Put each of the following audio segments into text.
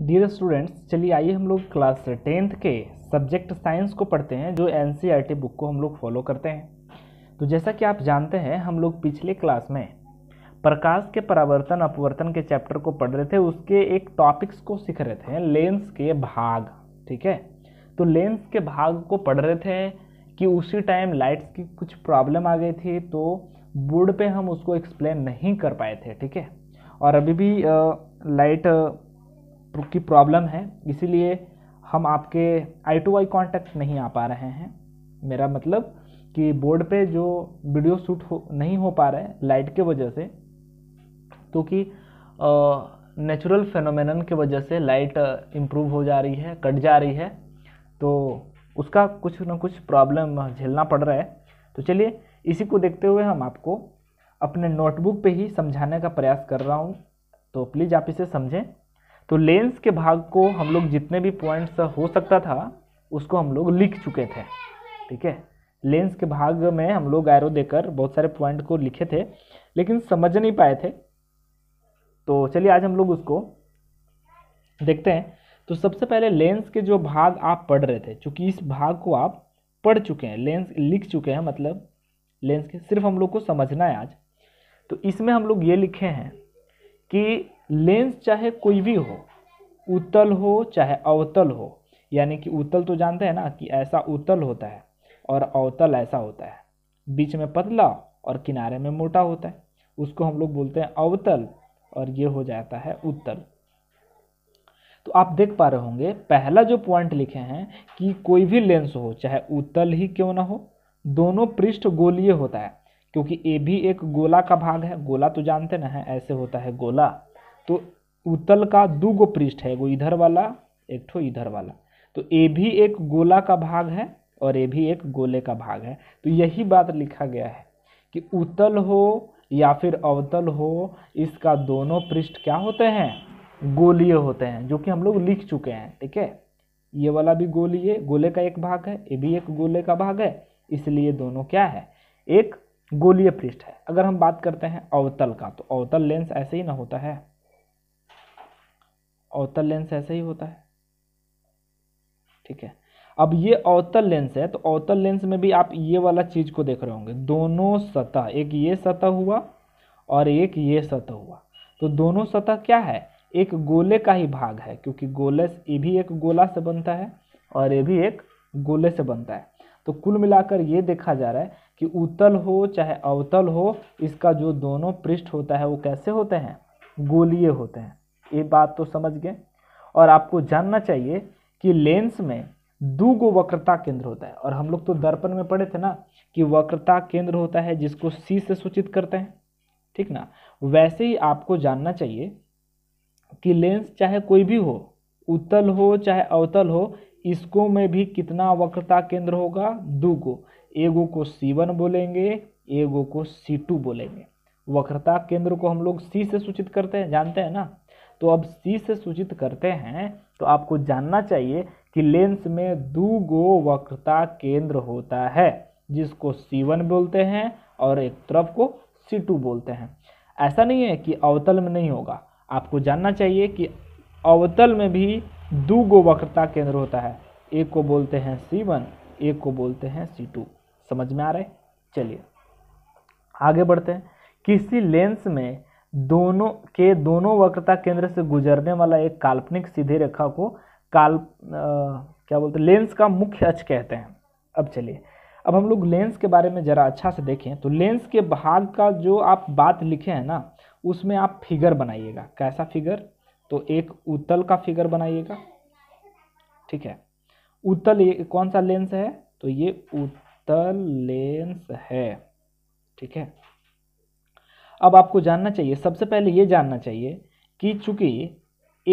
dear students चलिए आइए हम लोग क्लास टेंथ के सब्जेक्ट साइंस को पढ़ते हैं जो एन बुक e को हम लोग फॉलो करते हैं तो जैसा कि आप जानते हैं हम लोग पिछले क्लास में प्रकाश के परावर्तन अपवर्तन के चैप्टर को पढ़ रहे थे उसके एक टॉपिक्स को सीख रहे थे लेंस के भाग ठीक है तो लेंस के भाग को पढ़ रहे थे कि उसी टाइम लाइट्स की कुछ प्रॉब्लम आ गई थी तो बोर्ड पे हम उसको एक्सप्लेन नहीं कर पाए थे ठीक है और अभी भी लाइट की प्रॉब्लम है इसीलिए हम आपके आई टू आई कॉन्टैक्ट नहीं आ पा रहे हैं मेरा मतलब कि बोर्ड पे जो वीडियो शूट हो नहीं हो पा रहा है लाइट के वजह से क्योंकि तो नेचुरल फेनोमेनन के वजह से लाइट इम्प्रूव हो जा रही है कट जा रही है तो उसका कुछ ना कुछ प्रॉब्लम झेलना पड़ रहा है तो चलिए इसी को देखते हुए हम आपको अपने नोटबुक पे ही समझाने का प्रयास कर रहा हूँ तो प्लीज़ आप इसे समझें तो लेंस के भाग को हम लोग जितने भी पॉइंट्स हो सकता था उसको हम लोग लिख चुके थे ठीक है लेंस के भाग में हम लोग एरो देकर बहुत सारे पॉइंट को लिखे थे लेकिन समझ नहीं पाए थे तो चलिए आज हम लोग उसको देखते हैं तो सबसे पहले लेंस के जो भाग आप पढ़ रहे थे चूँकि इस भाग को आप पढ़ चुके हैं लेंस लिख चुके हैं मतलब लेंस के सिर्फ हम लोग को समझना है आज तो इसमें हम लोग ये लिखे हैं कि लेंस चाहे कोई भी हो उतल हो चाहे अवतल हो यानी कि उतल तो जानते हैं ना कि ऐसा उतल होता है और अवतल ऐसा होता है बीच में पतला और किनारे में मोटा होता है उसको हम लोग बोलते हैं अवतल और ये हो जाता है उत्तल तो आप देख पा रहे होंगे पहला जो पॉइंट लिखे हैं कि कोई भी लेंस हो चाहे उत्तल ही क्यों ना हो दोनों पृष्ठ गोलीय होता है क्योंकि ए भी एक गोला का भाग है गोला तो जानते ना है ऐसे होता है गोला तो उतल का दो गो पृष्ठ है एगो इधर वाला एक ठो इधर वाला तो ए भी एक गोला का भाग है और ए भी एक गोले का भाग है तो यही बात लिखा गया है कि उतल हो या फिर अवतल हो इसका दोनों पृष्ठ क्या होते हैं गोलीय होते हैं जो कि हम लोग लिख चुके हैं ठीक है ये वाला भी गोलीय गोले का एक भाग है ये भी एक गोले का भाग है इसलिए दोनों क्या है एक गोलीय पृष्ठ है अगर हम बात करते हैं अवतल का तो अवतल लेंस ऐसे ही ना होता है अवतल लेंस ऐसा ही होता है ठीक है अब ये अवतल लेंस है तो अवतल लेंस में भी आप ये वाला चीज को देख रहे होंगे दोनों सतह एक ये सतह हुआ और एक ये सतह हुआ तो दोनों सतह क्या है एक गोले का ही भाग है क्योंकि गोले ये भी एक गोला से बनता है और ये भी एक गोले से बनता है तो कुल मिलाकर ये देखा जा रहा है कि उतल हो चाहे अवतल हो इसका जो दोनों पृष्ठ होता है वो कैसे होते हैं गोलीय होते हैं ये बात तो समझ गए और आपको जानना चाहिए कि लेंस में दो गो वक्रता केंद्र होता है और हम लोग तो दर्पण में पढ़े थे ना कि वक्रता केंद्र होता है जिसको सी से सूचित करते हैं ठीक ना वैसे ही आपको जानना चाहिए कि लेंस चाहे कोई भी हो उत्तल हो चाहे अवतल हो इसको में भी कितना वक्रता केंद्र होगा दो गो एगो को सी वन बोलेंगे एगो को सी टू बोलेंगे वक्रता केंद्र को हम लोग सी से सूचित करते हैं जानते हैं ना तो अब सी से सूचित करते हैं तो आपको जानना चाहिए कि लेंस में दो गो वक्रता केंद्र होता है जिसको सी वन बोलते हैं और एक तरफ को सी टू बोलते हैं ऐसा नहीं है कि अवतल में नहीं होगा आपको जानना चाहिए कि अवतल में भी दो गो वक्रता केंद्र होता है एक को बोलते हैं सी वन एक को बोलते हैं सी टू समझ में आ रहा है चलिए आगे बढ़ते हैं किसी लेंस में दोनों के दोनों वक्रता केंद्र से गुजरने वाला एक काल्पनिक सीधी रेखा को काल क्या बोलते हैं लेंस का मुख्य अच कहते हैं अब चलिए अब हम लोग लेंस के बारे में ज़रा अच्छा से देखें तो लेंस के भाग का जो आप बात लिखे हैं ना उसमें आप फिगर बनाइएगा कैसा फिगर तो एक उतल का फिगर बनाइएगा ठीक है उतल ये कौन सा लेंस है तो ये उतल लेंस है ठीक है अब आपको जानना चाहिए सबसे पहले ये जानना चाहिए कि चूंकि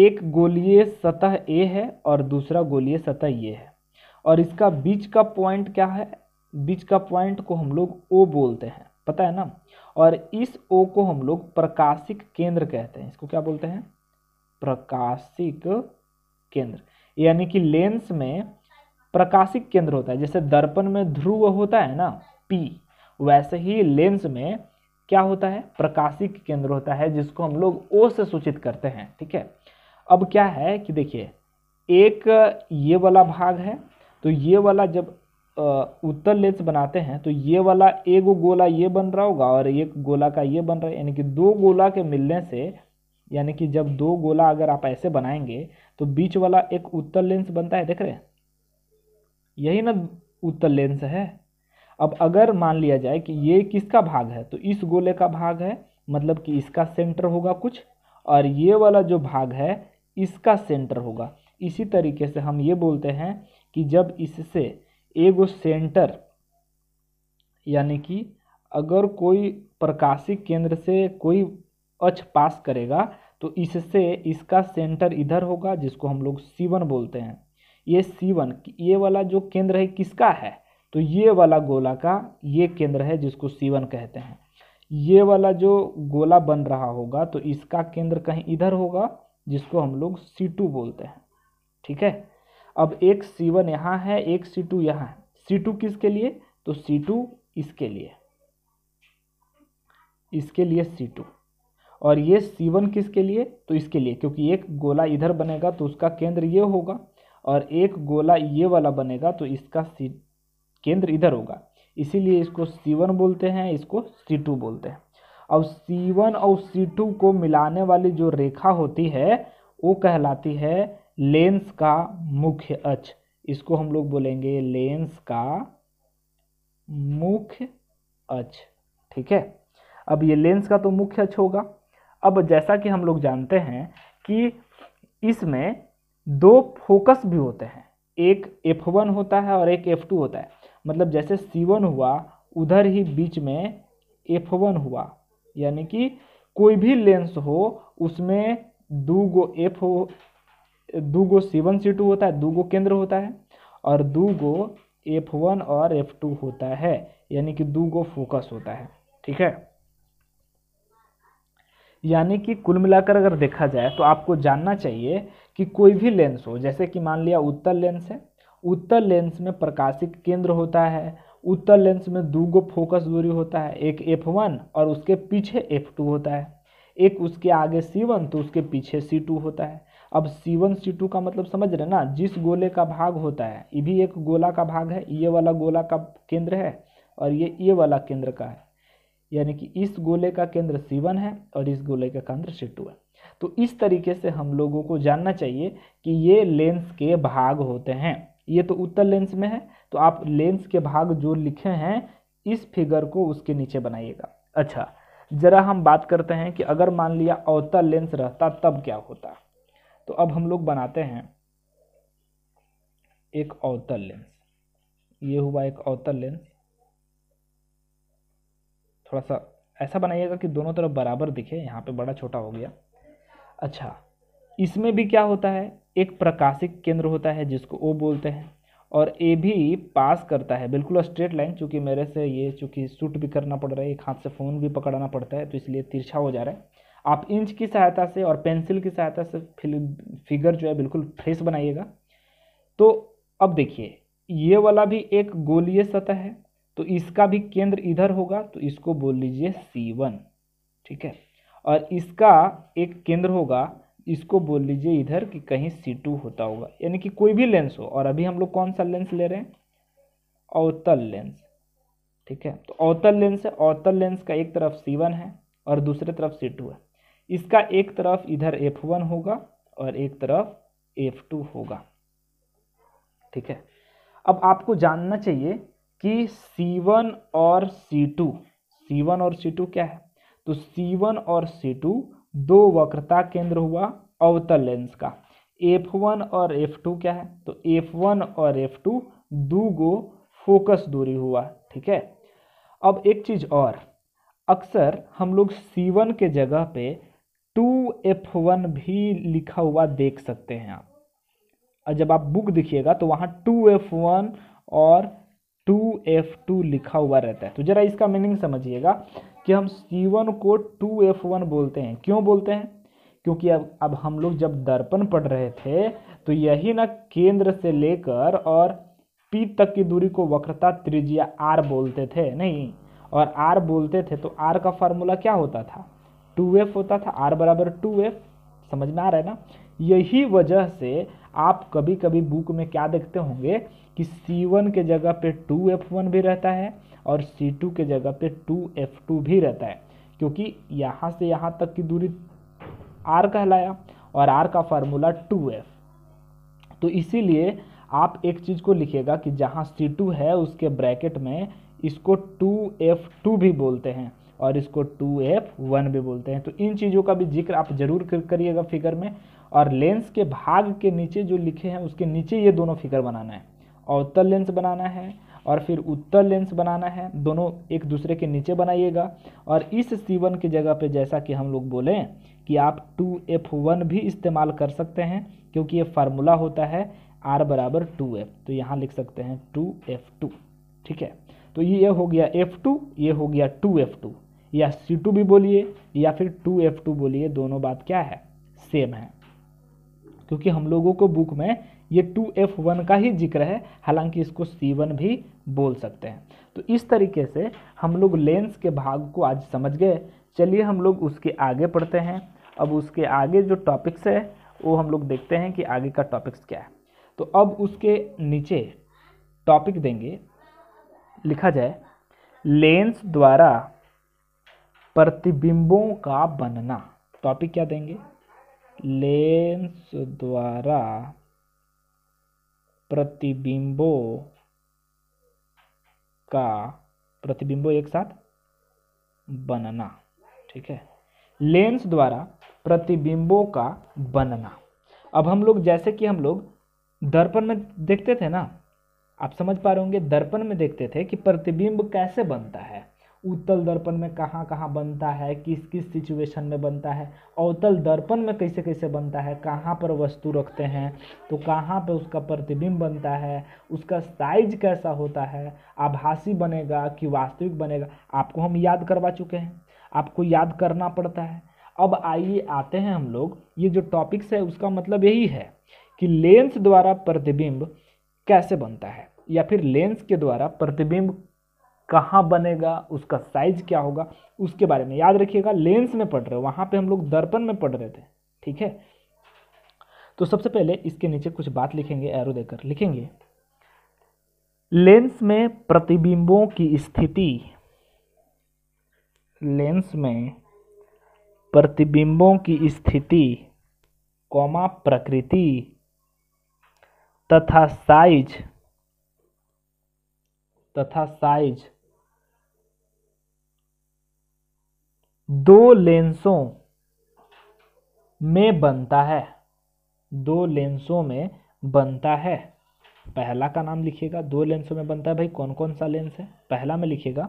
एक गोलीय सतह ए है और दूसरा गोलीय सतह ये है और इसका बीच का पॉइंट क्या है बीच का पॉइंट को हम लोग ओ बोलते हैं पता है ना और इस ओ को हम लोग प्रकाशिक केंद्र कहते हैं इसको क्या बोलते हैं प्रकाशिक केंद्र यानी कि लेंस में प्रकाशिक केंद्र होता है जैसे दर्पण में ध्रुव होता है ना पी वैसे ही लेंस में क्या होता है प्रकाशिक केंद्र होता है जिसको हम लोग ओ से सूचित करते हैं ठीक है अब क्या है कि देखिए एक ये वाला भाग है तो ये वाला जब उत्तर लेंस बनाते हैं तो ये वाला एक गोला ये बन रहा होगा और एक गोला का ये बन रहा है यानी कि दो गोला के मिलने से यानी कि जब दो गोला अगर आप ऐसे बनाएंगे तो बीच वाला एक उत्तर लेंस बनता है देख रहे हैं यही ना उत्तर लेंस है अब अगर मान लिया जाए कि ये किसका भाग है तो इस गोले का भाग है मतलब कि इसका सेंटर होगा कुछ और ये वाला जो भाग है इसका सेंटर होगा इसी तरीके से हम ये बोलते हैं कि जब इससे एगो सेंटर यानी कि अगर कोई प्रकाशिक केंद्र से कोई अक्ष पास करेगा तो इससे इसका सेंटर इधर होगा जिसको हम लोग सीवन बोलते हैं ये सीवन ये वाला जो केंद्र है किसका है तो ये वाला गोला का ये केंद्र है जिसको सीवन कहते हैं ये वाला जो गोला बन रहा होगा तो इसका केंद्र कहीं इधर होगा जिसको हम लोग सी टू बोलते हैं ठीक है अब एक C1 वन यहाँ है एक सी टू यहाँ है सी टू किसके लिए तो सी टू इसके लिए इसके लिए C2 टू और ये C1 किसके लिए तो इसके लिए क्योंकि एक गोला इधर बनेगा तो उसका केंद्र ये होगा और एक गोला ये वाला बनेगा तो इसका सी केंद्र इधर होगा इसीलिए इसको सी वन बोलते हैं इसको सी टू बोलते हैं और सी वन और सी टू को मिलाने वाली जो रेखा होती है वो कहलाती है लेंस का मुख्य अक्ष इसको हम लोग बोलेंगे लेंस का मुख्य अक्ष ठीक है अब ये लेंस का तो मुख्य अक्ष होगा अब जैसा कि हम लोग जानते हैं कि इसमें दो फोकस भी होते हैं एक F1 होता है और एक F2 होता है मतलब जैसे C1 हुआ उधर ही बीच में एफ वन हुआ यानी कि कोई भी लेंस हो उसमें दो गो एफ हो दो गो सी वन सी टू होता है दो गो केंद्र होता है और दो गो एफ वन और एफ टू होता है यानी कि दो गो फोकस होता है ठीक है यानी कि कुल मिलाकर अगर देखा जाए तो आपको जानना चाहिए कि कोई भी लेंस हो जैसे कि मान लिया उत्तल लेंस है उत्तर लेंस में प्रकाशित केंद्र होता है उत्तर लेंस में दो गो फोकस दूरी होता है एक एफ वन और उसके पीछे एफ टू होता है एक उसके आगे सी वन तो उसके पीछे सी टू होता है अब सी वन सी टू का मतलब समझ रहे ना जिस गोले का भाग होता है ये भी एक गोला का भाग है ये वाला गोला का केंद्र है और ये ये वाला केंद्र का है यानी कि इस गोले का केंद्र सी वन है और इस गोले का केंद्र सी टू है तो इस तरीके से हम लोगों को जानना चाहिए कि ये लेंस के भाग होते हैं ये तो उत्तर लेंस में है तो आप लेंस के भाग जो लिखे हैं इस फिगर को उसके नीचे बनाइएगा अच्छा ज़रा हम बात करते हैं कि अगर मान लिया अवतल लेंस रहता तब क्या होता तो अब हम लोग बनाते हैं एक अवतल लेंस ये हुआ एक अवतल लेंस थोड़ा सा ऐसा बनाइएगा कि दोनों तरफ बराबर दिखे यहाँ पे बड़ा छोटा हो गया अच्छा इसमें भी क्या होता है एक प्रकाशिक केंद्र होता है जिसको ओ बोलते हैं और ए भी पास करता है बिल्कुल स्ट्रेट लाइन चूँकि मेरे से ये चूँकि शूट भी करना पड़ रहा है एक हाथ से फ़ोन भी पकड़ना पड़ता है तो इसलिए तिरछा हो जा रहा है आप इंच की सहायता से और पेंसिल की सहायता से फिगर जो है बिल्कुल फ्रेश बनाइएगा तो अब देखिए ये वाला भी एक गोलीय सतह है तो इसका भी केंद्र इधर होगा तो इसको बोल लीजिए सी वन ठीक है और इसका एक केंद्र होगा इसको बोल लीजिए इधर कि कहीं सी टू होता होगा यानी कि कोई भी लेंस हो और अभी हम लोग कौन सा लेंस ले रहे हैं अवतल लेंस ठीक है तो अवतल लेंस है अवतल लेंस का एक तरफ सी वन है और दूसरे तरफ सी टू है इसका एक तरफ इधर एफ वन होगा और एक तरफ एफ टू होगा ठीक है अब आपको जानना चाहिए कि सी वन और सी टू सी वन और सी टू क्या है तो सी वन और सी टू दो वक्रता केंद्र हुआ अवतल लेंस का एफ वन और एफ टू क्या है तो एफ वन और एफ टू दो गो फोकस दूरी हुआ ठीक है अब एक चीज़ और अक्सर हम लोग वन के जगह पे टू एफ वन भी लिखा हुआ देख सकते हैं आप और जब आप बुक देखिएगा तो वहां टू एफ वन और टू एफ टू लिखा हुआ रहता है तो ज़रा इसका मीनिंग समझिएगा कि हम सी वन को टू एफ वन बोलते हैं क्यों बोलते हैं क्योंकि अब अब हम लोग जब दर्पण पढ़ रहे थे तो यही ना केंद्र से लेकर और पी तक की दूरी को वक्रता त्रिज्या आर बोलते थे नहीं और आर बोलते थे तो आर का फार्मूला क्या होता था टू एफ होता था आर बराबर टू एफ समझ में आ रहा है ना यही वजह से आप कभी कभी बुक में क्या देखते होंगे कि सी वन के जगह पे टू एफ वन भी रहता है और सी टू के जगह पे टू एफ टू भी रहता है क्योंकि यहाँ से यहाँ तक की दूरी आर कहलाया और आर का फार्मूला टू एफ तो इसीलिए आप एक चीज़ को लिखिएगा कि जहाँ सी टू है उसके ब्रैकेट में इसको टू एफ टू भी बोलते हैं और इसको टू एफ वन भी बोलते हैं तो इन चीज़ों का भी जिक्र आप जरूर करिएगा फिगर में और लेंस के भाग के नीचे जो लिखे हैं उसके नीचे ये दोनों फिगर बनाना है अवतल लेंस बनाना है और फिर उत्तर लेंस बनाना है दोनों एक दूसरे के नीचे बनाइएगा और इस सी वन की जगह पे जैसा कि हम लोग बोलें कि आप टू एफ वन भी इस्तेमाल कर सकते हैं क्योंकि ये फार्मूला होता है आर बराबर टू एफ तो यहाँ लिख सकते हैं टू एफ टू ठीक है तो ये हो गया एफ टू ये हो गया टू एफ टू या सी टू भी बोलिए या फिर टू एफ टू बोलिए दोनों बात क्या है सेम है क्योंकि हम लोगों को बुक में ये टू एफ वन का ही जिक्र है हालांकि इसको सी वन भी बोल सकते हैं तो इस तरीके से हम लोग लेंस के भाग को आज समझ गए चलिए हम लोग उसके आगे पढ़ते हैं अब उसके आगे जो टॉपिक्स है वो हम लोग देखते हैं कि आगे का टॉपिक्स क्या है तो अब उसके नीचे टॉपिक देंगे लिखा जाए लेंस द्वारा प्रतिबिंबों का बनना टॉपिक क्या देंगे लेंस द्वारा प्रतिबिंबों का प्रतिबिंबों एक साथ बनना ठीक है लेंस द्वारा प्रतिबिंबों का बनना अब हम लोग जैसे कि हम लोग दर्पण में देखते थे ना आप समझ पा रहे होंगे दर्पण में देखते थे कि प्रतिबिंब कैसे बनता है उत्तल दर्पण में कहाँ कहाँ बनता है किस किस सिचुएशन में बनता है अवतल दर्पण में कैसे कैसे बनता है कहाँ पर वस्तु रखते हैं तो कहाँ पर उसका प्रतिबिंब बनता है उसका साइज कैसा होता है आभासी बनेगा कि वास्तविक बनेगा आपको हम याद करवा चुके हैं आपको याद करना पड़ता है अब आइए आते हैं हम लोग ये जो टॉपिक्स है उसका मतलब यही है कि लेंस द्वारा प्रतिबिंब कैसे बनता है या फिर लेंस के द्वारा प्रतिबिंब कहाँ बनेगा उसका साइज क्या होगा उसके बारे में याद रखिएगा लेंस में पढ़ रहे हो वहाँ पे हम लोग दर्पण में पढ़ रहे थे ठीक है तो सबसे पहले इसके नीचे कुछ बात लिखेंगे एरो देकर लिखेंगे लेंस में प्रतिबिंबों की स्थिति लेंस में प्रतिबिंबों की स्थिति कौमा प्रकृति तथा साइज तथा साइज दो लेंसों में बनता है दो लेंसों में बनता है पहला का नाम लिखिएगा दो लेंसों में बनता है भाई कौन कौन सा लेंस है पहला में लिखिएगा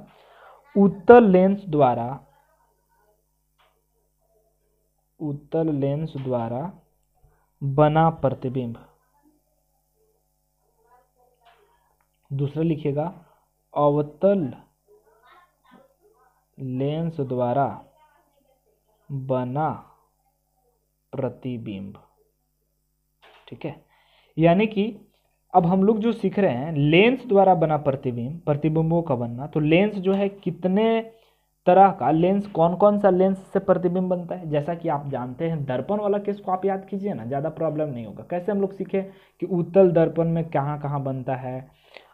उत्तर लेंस द्वारा उत्तर लेंस द्वारा बना प्रतिबिंब दूसरा लिखिएगा अवतल लेंस द्वारा बना प्रतिबिंब ठीक है यानी कि अब हम लोग जो सीख रहे हैं लेंस द्वारा बना प्रतिबिंब प्रतिबिंबों का बनना तो लेंस जो है कितने तरह का लेंस कौन कौन सा लेंस से प्रतिबिंब बनता है जैसा कि आप जानते हैं दर्पण वाला केस को आप याद कीजिए ना ज़्यादा प्रॉब्लम नहीं होगा कैसे हम लोग सीखे कि उत्तल दर्पण में कहाँ कहाँ बनता है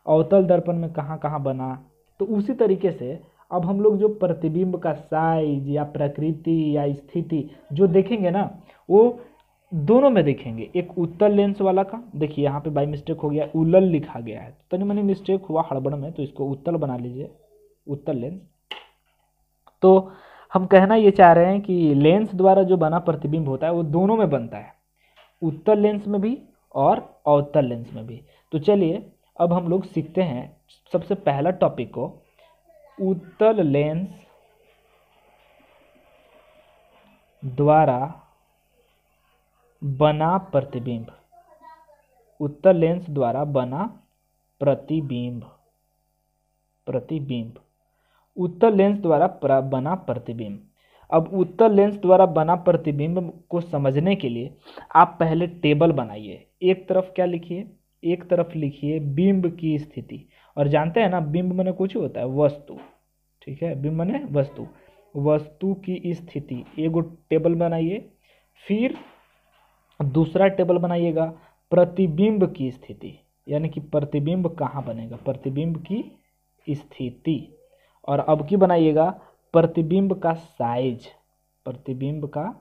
अवतल दर्पण में कहाँ कहाँ बना तो उसी तरीके से अब हम लोग जो प्रतिबिंब का साइज या प्रकृति या स्थिति जो देखेंगे ना वो दोनों में देखेंगे एक उत्तर लेंस वाला का देखिए यहाँ पे बाई मिस्टेक हो गया उलल लिखा गया है तो मैंने मिस्टेक हुआ हड़बड़ में तो इसको उत्तल बना लीजिए उत्तर लेंस तो हम कहना ये चाह रहे हैं कि लेंस द्वारा जो बना प्रतिबिंब होता है वो दोनों में बनता है उत्तर लेंस में भी और अवतल लेंस में भी तो चलिए अब हम लोग सीखते हैं सबसे पहला टॉपिक को उत्तल लेंस द्वारा बना प्रतिबिंब उत्तल लेंस द्वारा बना प्रतिबिंब प्रतिबिंब उत्तल लेंस द्वारा बना प्रतिबिंब अब उत्तल लेंस द्वारा बना प्रतिबिंब को समझने के लिए आप पहले टेबल बनाइए एक तरफ क्या लिखिए एक तरफ लिखिए बिंब की स्थिति और जानते हैं ना बिंब मैंने कुछ होता है वस्तु ठीक है बिंब मैंने वस्तु वस्तु की स्थिति एगो टेबल बनाइए फिर दूसरा टेबल बनाइएगा प्रतिबिंब की स्थिति यानी कि प्रतिबिंब कहाँ बनेगा प्रतिबिंब की स्थिति और अब की बनाइएगा प्रतिबिंब का साइज प्रतिबिंब का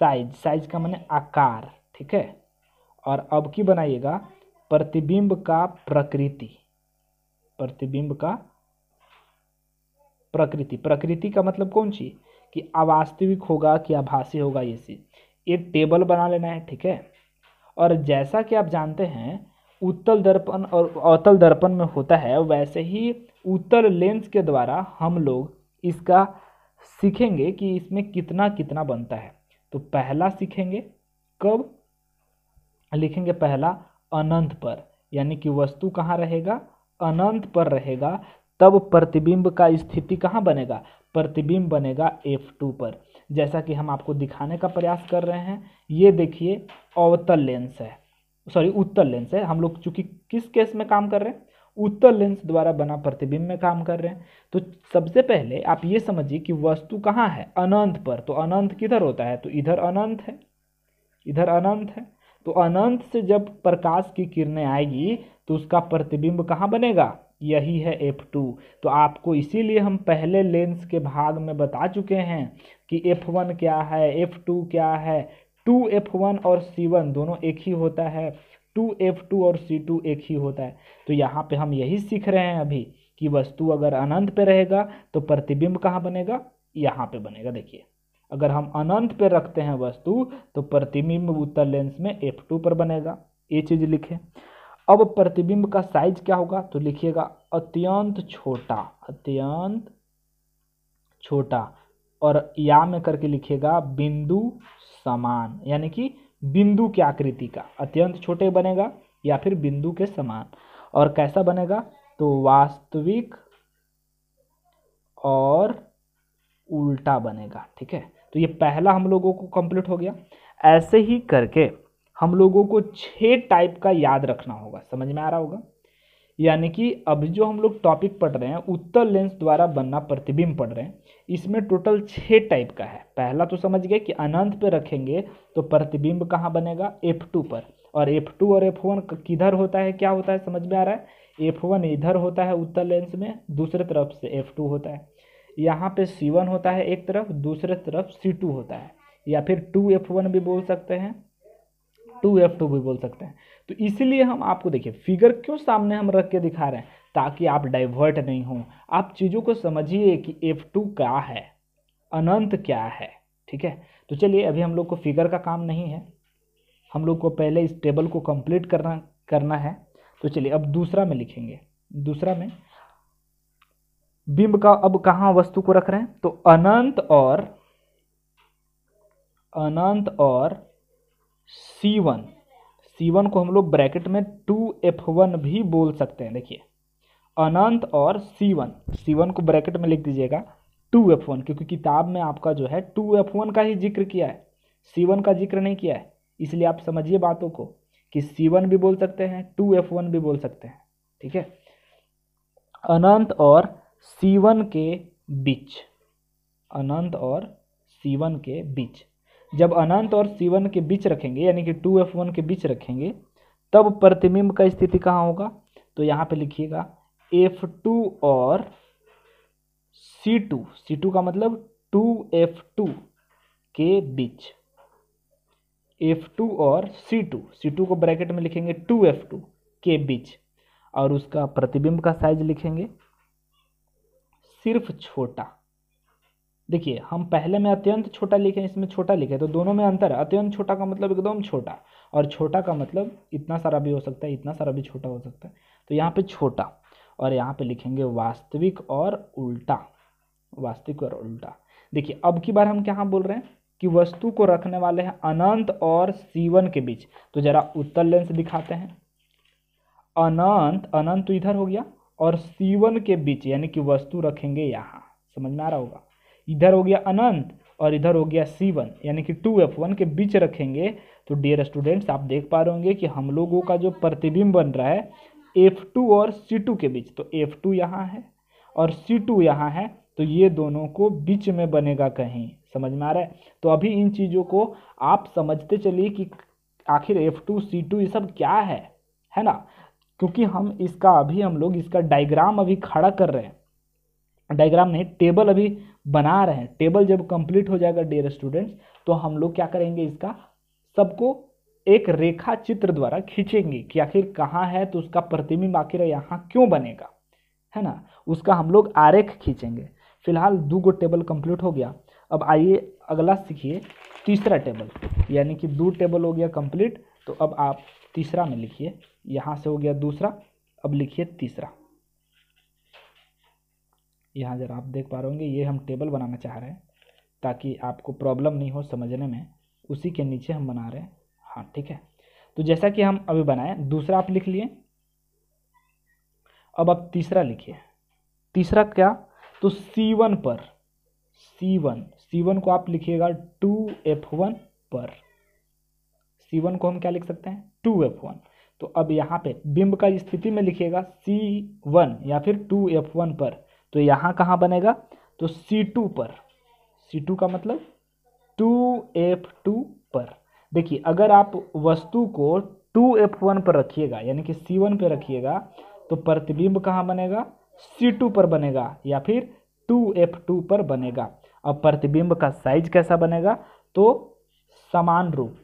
साइज साइज का मैंने आकार ठीक है और अब की बनाइएगा प्रतिबिंब का प्रकृति प्रतिबिंब का प्रकृति प्रकृति का मतलब कौन सी कि अवास्तविक होगा कि आभासी होगा ये सी एक टेबल बना लेना है ठीक है और जैसा कि आप जानते हैं उत्तल दर्पण और अवतल दर्पण में होता है वैसे ही उत्तल लेंस के द्वारा हम लोग इसका सीखेंगे कि इसमें कितना कितना बनता है तो पहला सीखेंगे कब लिखेंगे पहला अनंत पर यानी कि वस्तु कहाँ रहेगा अनंत पर रहेगा तब प्रतिबिंब का स्थिति कहाँ बनेगा प्रतिबिंब बनेगा F2 पर जैसा कि हम आपको दिखाने का प्रयास कर रहे हैं ये देखिए अवतल लेंस है सॉरी उत्तर लेंस है हम लोग चूंकि किस केस में काम कर रहे हैं उत्तर लेंस द्वारा बना प्रतिबिंब में काम कर रहे हैं तो सबसे पहले आप ये समझिए कि वस्तु कहाँ है अनंत पर तो अनंत किधर होता है तो इधर अनंत है इधर अनंत है तो अनंत से जब प्रकाश की किरणें आएगी तो उसका प्रतिबिंब कहाँ बनेगा यही है एफ टू तो आपको इसीलिए हम पहले लेंस के भाग में बता चुके हैं कि एफ वन क्या है एफ टू क्या है टू एफ वन और सी वन दोनों एक ही होता है टू एफ टू और सी टू एक ही होता है तो यहाँ पे हम यही सीख रहे हैं अभी कि वस्तु अगर अनंत पे रहेगा तो प्रतिबिंब कहाँ बनेगा यहाँ पे बनेगा देखिए अगर हम अनंत पे रखते हैं वस्तु तो प्रतिबिंब उत्तर लेंस में एफ टू पर बनेगा ये चीज़ लिखें अब प्रतिबिंब का साइज क्या होगा तो लिखिएगा अत्यंत छोटा अत्यंत छोटा और या में करके लिखिएगा बिंदु समान यानी कि बिंदु की आकृति का अत्यंत छोटे बनेगा या फिर बिंदु के समान और कैसा बनेगा तो वास्तविक और उल्टा बनेगा ठीक है तो ये पहला हम लोगों को कंप्लीट हो गया ऐसे ही करके हम लोगों को छह टाइप का याद रखना होगा समझ में आ रहा होगा यानी कि अभी जो हम लोग टॉपिक पढ़ रहे हैं उत्तर लेंस द्वारा बनना प्रतिबिंब पढ़ रहे हैं इसमें टोटल छः टाइप का है पहला तो समझ गए कि अनंत पे रखेंगे तो प्रतिबिंब कहाँ बनेगा एफ टू पर और एफ टू और एफ वन किधर होता है क्या होता है समझ में आ रहा है एफ वन इधर होता है उत्तर लेंस में दूसरे तरफ से एफ टू होता है यहाँ पे सी वन होता है एक तरफ दूसरे तरफ सी टू होता है या फिर टू एफ वन भी बोल सकते हैं टू एफ टू भी बोल सकते हैं तो इसीलिए हम आपको देखिए फिगर क्यों सामने हम रख के दिखा रहे हैं ताकि आप डाइवर्ट नहीं हों आप चीज़ों को समझिए कि एफ टू क्या है अनंत क्या है ठीक है तो चलिए अभी हम लोग को फिगर का काम नहीं है हम लोग को पहले इस टेबल को कंप्लीट करना करना है तो चलिए अब दूसरा में लिखेंगे दूसरा में बिंब का अब कहा वस्तु को रख रहे हैं तो अनंत और अनंत और C1 C1 को हम लोग ब्रैकेट में टू एफ वन भी बोल सकते हैं देखिए अनंत और C1 C1 को ब्रैकेट में लिख दीजिएगा टू एफ वन क्योंकि किताब में आपका जो है टू एफ वन का ही जिक्र किया है C1 का जिक्र नहीं किया है इसलिए आप समझिए बातों को कि C1 भी बोल सकते हैं टू एफ वन भी बोल सकते हैं ठीक है अनंत और सीवन के बीच अनंत और सीवन के बीच जब अनंत और सीवन के बीच रखेंगे यानी कि टू एफ वन के बीच रखेंगे तब प्रतिबिंब का स्थिति कहाँ होगा तो यहाँ पे लिखिएगा एफ टू और सी टू सी टू का मतलब टू एफ टू के बीच एफ टू और सी टू सी टू को ब्रैकेट में लिखेंगे टू एफ टू के बीच और उसका प्रतिबिंब का साइज लिखेंगे सिर्फ छोटा देखिए हम पहले में अत्यंत छोटा लिखे इसमें छोटा लिखे तो दोनों में अंतर है अत्यंत छोटा का मतलब एकदम छोटा और छोटा का मतलब इतना सारा भी हो सकता है इतना सारा भी छोटा हो सकता है तो यहाँ पे छोटा और यहाँ पे लिखेंगे वास्तविक और उल्टा वास्तविक और उल्टा देखिए अब की बार हम क्या बोल रहे हैं कि वस्तु को रखने वाले हैं अनंत और सीवन के बीच तो जरा उत्तर लेंस दिखाते हैं अनंत अनंत तो इधर हो गया और C1 के बीच यानी कि वस्तु रखेंगे यहाँ समझ में आ रहा होगा इधर हो गया अनंत और इधर हो गया C1 यानी कि 2F1 के बीच रखेंगे तो डियर स्टूडेंट्स आप देख पा रहे होंगे कि हम लोगों का जो प्रतिबिंब बन रहा है F2 और C2 के बीच तो F2 टू यहाँ है और C2 टू यहाँ है तो ये दोनों को बीच में बनेगा कहीं समझ में आ रहा है तो अभी इन चीज़ों को आप समझते चलिए कि आखिर F2 C2 ये सब क्या है है ना क्योंकि हम इसका अभी हम लोग इसका डायग्राम अभी खड़ा कर रहे हैं डायग्राम नहीं टेबल अभी बना रहे हैं टेबल जब कंप्लीट हो जाएगा डियर स्टूडेंट्स तो हम लोग क्या करेंगे इसका सबको एक रेखा चित्र द्वारा खींचेंगे कि आखिर कहाँ है तो उसका प्रतिबिंब आखिर यहाँ क्यों बनेगा है ना उसका हम लोग आरेख खींचेंगे फिलहाल दो गो टेबल कंप्लीट हो गया अब आइए अगला सीखिए तीसरा टेबल यानी कि दो टेबल हो गया कंप्लीट तो अब आप तीसरा में लिखिए यहां से हो गया दूसरा अब लिखिए तीसरा यहां जरा आप देख पा रहे होंगे ये हम टेबल बनाना चाह रहे हैं ताकि आपको प्रॉब्लम नहीं हो समझने में उसी के नीचे हम बना रहे हैं हाँ ठीक है तो जैसा कि हम अभी बनाए दूसरा आप लिख लिए अब आप तीसरा लिखिए तीसरा क्या तो C1 पर सी वन को आप लिखिएगा टू एफ वन पर C1 को हम क्या लिख सकते हैं टू एफ वन तो अब यहाँ पे बिंब का स्थिति में लिखिएगा सी वन या फिर टू एफ वन पर तो यहाँ कहाँ बनेगा तो सी टू पर सी टू का मतलब टू एफ टू पर देखिए अगर आप वस्तु को टू एफ वन पर रखिएगा यानी कि सी वन पर रखिएगा तो प्रतिबिंब कहाँ बनेगा सी टू पर बनेगा या फिर टू एफ टू पर बनेगा अब प्रतिबिंब का साइज कैसा बनेगा तो समान रूप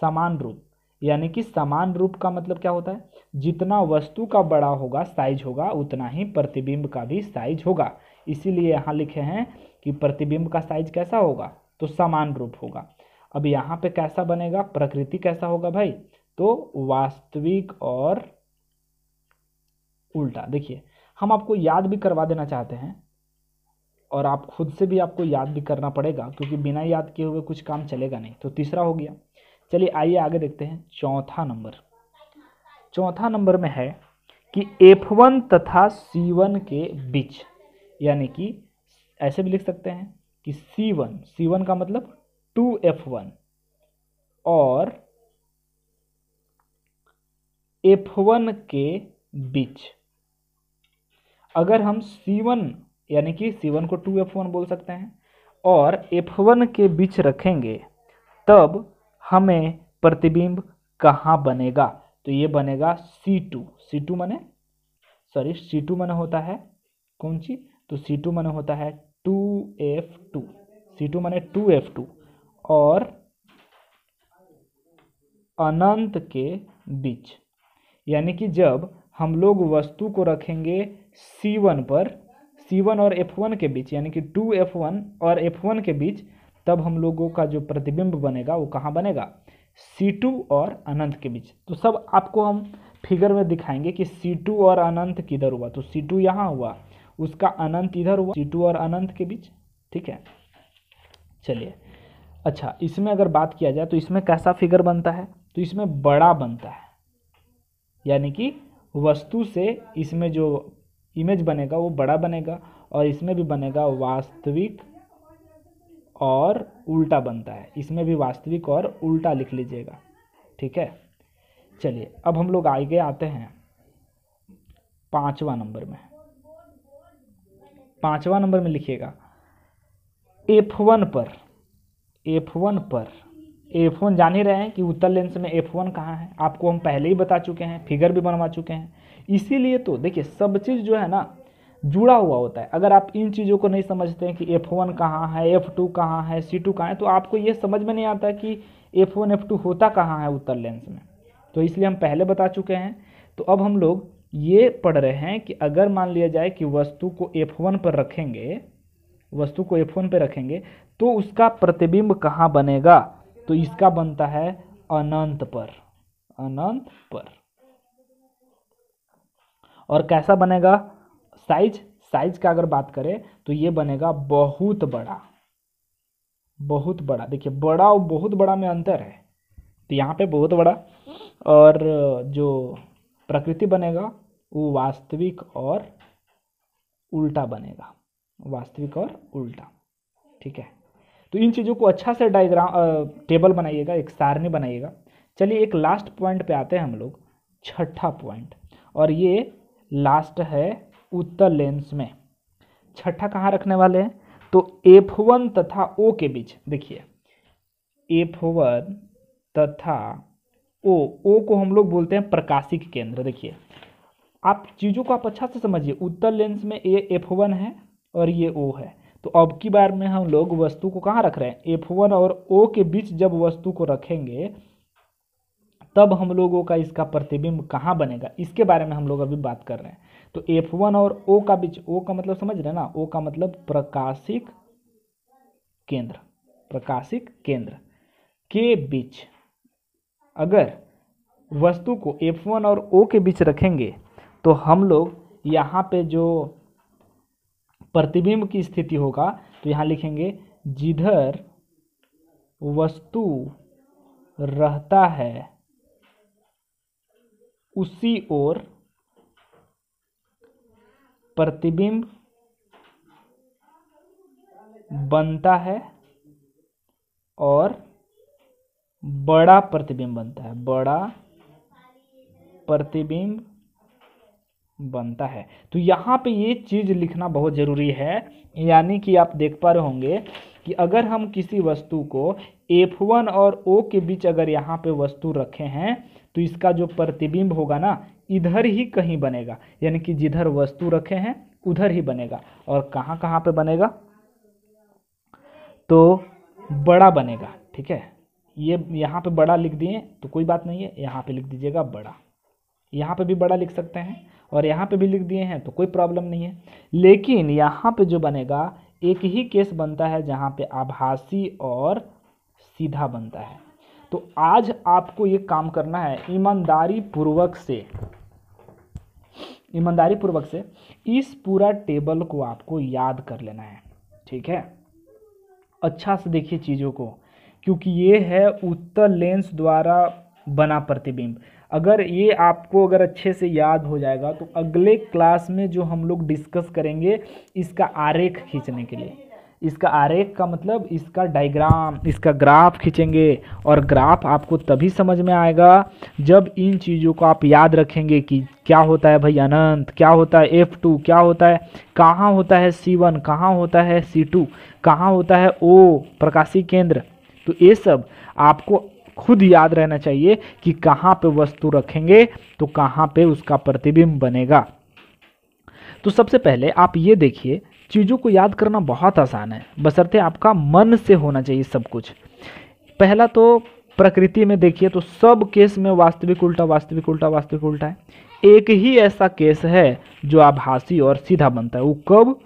समान रूप यानी कि समान रूप का मतलब क्या होता है जितना वस्तु का बड़ा होगा साइज होगा उतना ही प्रतिबिंब का भी साइज होगा इसीलिए यहाँ लिखे हैं कि प्रतिबिंब का साइज कैसा होगा तो समान रूप होगा अब यहाँ पे कैसा बनेगा प्रकृति कैसा होगा भाई तो वास्तविक और उल्टा देखिए हम आपको याद भी करवा देना चाहते हैं और आप खुद से भी आपको याद भी करना पड़ेगा क्योंकि बिना याद किए हुए कुछ काम चलेगा नहीं तो तीसरा हो गया चलिए आइए आगे देखते हैं चौथा नंबर चौथा नंबर में है कि एफ वन तथा वन के बीच यानी कि ऐसे भी लिख सकते हैं कि सी वन का मतलब वन और वन के बीच अगर हम वन यानी कि वन को टू एफ वन बोल सकते हैं और एफ वन के बीच रखेंगे तब हमें प्रतिबिंब कहाँ बनेगा तो ये बनेगा सी टू सी टू मैने सॉरी सी टू मैंने होता है कौन सी तो सी टू मैंने होता है two F two C two मैंने टू एफ टू और अनंत के बीच यानी कि जब हम लोग वस्तु को रखेंगे सी वन पर सी वन और एफ वन के बीच यानी कि टू एफ वन और एफ वन के बीच तब हम लोगों का जो प्रतिबिंब बनेगा वो कहाँ बनेगा C2 और अनंत के बीच तो सब आपको हम फिगर में दिखाएंगे कि C2 और अनंत किधर हुआ तो C2 टू यहाँ हुआ उसका अनंत इधर हुआ C2 और अनंत के बीच ठीक है चलिए अच्छा इसमें अगर बात किया जाए तो इसमें कैसा फिगर बनता है तो इसमें बड़ा बनता है यानी कि वस्तु से इसमें जो इमेज बनेगा वो बड़ा बनेगा और इसमें भी बनेगा वास्तविक और उल्टा बनता है इसमें भी वास्तविक और उल्टा लिख लीजिएगा ठीक है चलिए अब हम लोग आगे आते हैं पांचवा नंबर में पांचवा नंबर में लिखिएगा एफ वन पर एफ वन पर एफ वन जान ही रहे हैं कि उत्तर लेंस में एफ वन कहाँ है आपको हम पहले ही बता चुके हैं फिगर भी बनवा चुके हैं इसीलिए तो देखिए सब चीज़ जो है ना जुड़ा हुआ होता है अगर आप इन चीज़ों को नहीं समझते हैं कि एफ वन कहाँ है एफ टू कहाँ है सी टू कहाँ है तो आपको ये समझ में नहीं आता कि एफ वन एफ टू होता कहाँ है उत्तर लेंस में तो इसलिए हम पहले बता चुके हैं तो अब हम लोग ये पढ़ रहे हैं कि अगर मान लिया जाए कि वस्तु को एफ वन पर रखेंगे वस्तु को एफ वन पर रखेंगे तो उसका प्रतिबिंब कहाँ बनेगा तो इसका बनता है अनंत पर अनंत पर और कैसा बनेगा साइज साइज का अगर बात करें तो ये बनेगा बहुत बड़ा बहुत बड़ा देखिए बड़ा और बहुत बड़ा में अंतर है तो यहाँ पे बहुत बड़ा और जो प्रकृति बनेगा वो वास्तविक और उल्टा बनेगा वास्तविक और उल्टा ठीक है तो इन चीज़ों को अच्छा से डायग्राम टेबल बनाइएगा एक सारणी बनाइएगा चलिए एक लास्ट पॉइंट पे आते हैं हम लोग छठा पॉइंट और ये लास्ट है उत्तर लेंस में छठा कहाँ रखने वाले हैं तो एफ वन तथा ओ के बीच देखिए एफ वन तथा ओ ओ को हम लोग बोलते हैं प्रकाशिक केंद्र देखिए आप चीज़ों को आप अच्छा से समझिए उत्तर लेंस में ये एफ वन है और ये ओ है तो अब की बार में हम लोग वस्तु को कहाँ रख रहे हैं एफ वन और ओ के बीच जब वस्तु को रखेंगे तब हम लोगों का इसका प्रतिबिंब कहाँ बनेगा इसके बारे में हम लोग अभी बात कर रहे हैं तो एफ वन और ओ का बीच ओ का मतलब समझ रहे ना ओ का मतलब प्रकाशिक केंद्र प्रकाशिक केंद्र के बीच अगर वस्तु को F1 और O के बीच रखेंगे तो हम लोग यहाँ पे जो प्रतिबिंब की स्थिति होगा तो यहाँ लिखेंगे जिधर वस्तु रहता है उसी ओर प्रतिबिंब बनता है और बड़ा प्रतिबिंब बनता है बड़ा प्रतिबिंब बनता है तो यहाँ पे ये चीज़ लिखना बहुत ज़रूरी है यानी कि आप देख पा रहे होंगे कि अगर हम किसी वस्तु को F1 और O के बीच अगर यहाँ पे वस्तु रखे हैं तो इसका जो प्रतिबिंब होगा ना इधर ही कहीं बनेगा यानी कि जिधर वस्तु रखे हैं उधर ही बनेगा और कहाँ कहाँ पे बनेगा तो बड़ा बनेगा ठीक है ये यहाँ पे बड़ा लिख दिए तो कोई बात नहीं है यहाँ पे लिख दीजिएगा बड़ा यहाँ पे भी बड़ा लिख सकते हैं और यहाँ पे भी लिख दिए हैं तो कोई प्रॉब्लम नहीं है लेकिन यहाँ पे जो बनेगा एक ही केस बनता है जहाँ पे आभासी और सीधा बनता है तो आज आपको ये काम करना है ईमानदारी पूर्वक से ईमानदारी पूर्वक से इस पूरा टेबल को आपको याद कर लेना है ठीक है अच्छा से देखिए चीज़ों को क्योंकि ये है उत्तर लेंस द्वारा बना प्रतिबिंब अगर ये आपको अगर अच्छे से याद हो जाएगा तो अगले क्लास में जो हम लोग डिस्कस करेंगे इसका आरेख खींचने के लिए इसका आरेख का मतलब इसका डायग्राम इसका ग्राफ खींचेंगे और ग्राफ आपको तभी समझ में आएगा जब इन चीज़ों को आप याद रखेंगे कि क्या होता है भाई अनंत क्या होता है एफ टू क्या होता है कहाँ होता है सी वन कहाँ होता है सी टू कहाँ होता है ओ प्रकाशी केंद्र तो ये सब आपको खुद याद रहना चाहिए कि कहाँ पे वस्तु रखेंगे तो कहाँ पे उसका प्रतिबिंब बनेगा तो सबसे पहले आप ये देखिए चीज़ों को याद करना बहुत आसान है बसरते आपका मन से होना चाहिए सब कुछ पहला तो प्रकृति में देखिए तो सब केस में वास्तविक उल्टा वास्तविक उल्टा वास्तविक उल्टा है एक ही ऐसा केस है जो आभासी और सीधा बनता है वो कब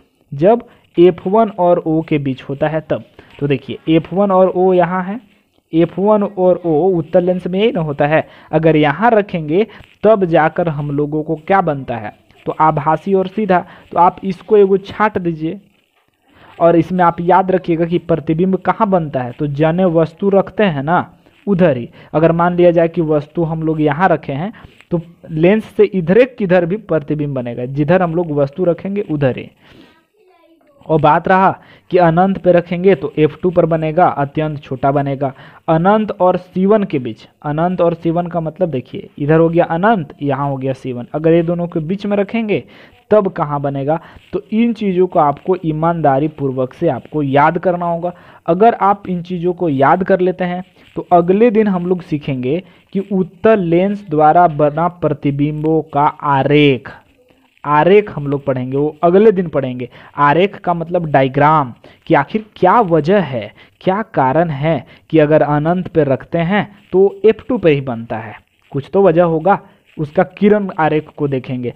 जब एफ वन और ओ के बीच होता है तब तो देखिए एफ वन और ओ यहाँ है एफ वन और ओ उत्तर लेंस में यही ना होता है अगर यहाँ रखेंगे तब जाकर हम लोगों को क्या बनता है तो आभासी और सीधा तो आप इसको एगो छाट दीजिए और इसमें आप याद रखिएगा कि प्रतिबिंब कहाँ बनता है तो जने वस्तु रखते हैं ना उधर ही अगर मान लिया जाए कि वस्तु हम लोग यहाँ रखे हैं तो लेंस से इधरे किधर भी प्रतिबिंब बनेगा जिधर हम लोग वस्तु रखेंगे उधर ही और बात रहा कि अनंत पे रखेंगे तो F2 पर बनेगा अत्यंत छोटा बनेगा अनंत और सीवन के बीच अनंत और सीवन का मतलब देखिए इधर हो गया अनंत यहाँ हो गया सीवन अगर ये दोनों के बीच में रखेंगे तब कहाँ बनेगा तो इन चीज़ों को आपको ईमानदारी पूर्वक से आपको याद करना होगा अगर आप इन चीज़ों को याद कर लेते हैं तो अगले दिन हम लोग सीखेंगे कि उत्तर लेंस द्वारा बना प्रतिबिंबों का आरेख आरेख हम लोग पढ़ेंगे वो अगले दिन पढ़ेंगे आरेख का मतलब डायग्राम कि आखिर क्या वजह है क्या कारण है कि अगर अनंत पर रखते हैं तो एफ टू पर ही बनता है कुछ तो वजह होगा उसका किरण आरेख को देखेंगे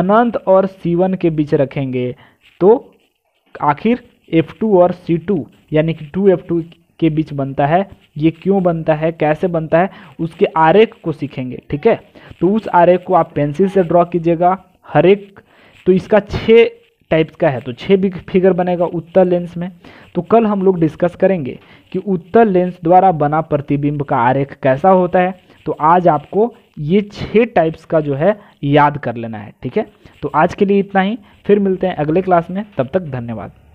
अनंत और C1 के बीच रखेंगे तो आखिर F2 और C2 यानी कि 2F2 के बीच बनता है ये क्यों बनता है कैसे बनता है उसके आरेख को सीखेंगे ठीक है तो उस आरेख को आप पेंसिल से ड्रॉ कीजिएगा हर एक तो इसका छः टाइप्स का है तो छः बिग फिगर बनेगा उत्तर लेंस में तो कल हम लोग डिस्कस करेंगे कि उत्तर लेंस द्वारा बना प्रतिबिंब का आरेख कैसा होता है तो आज आपको ये छः टाइप्स का जो है याद कर लेना है ठीक है तो आज के लिए इतना ही फिर मिलते हैं अगले क्लास में तब तक धन्यवाद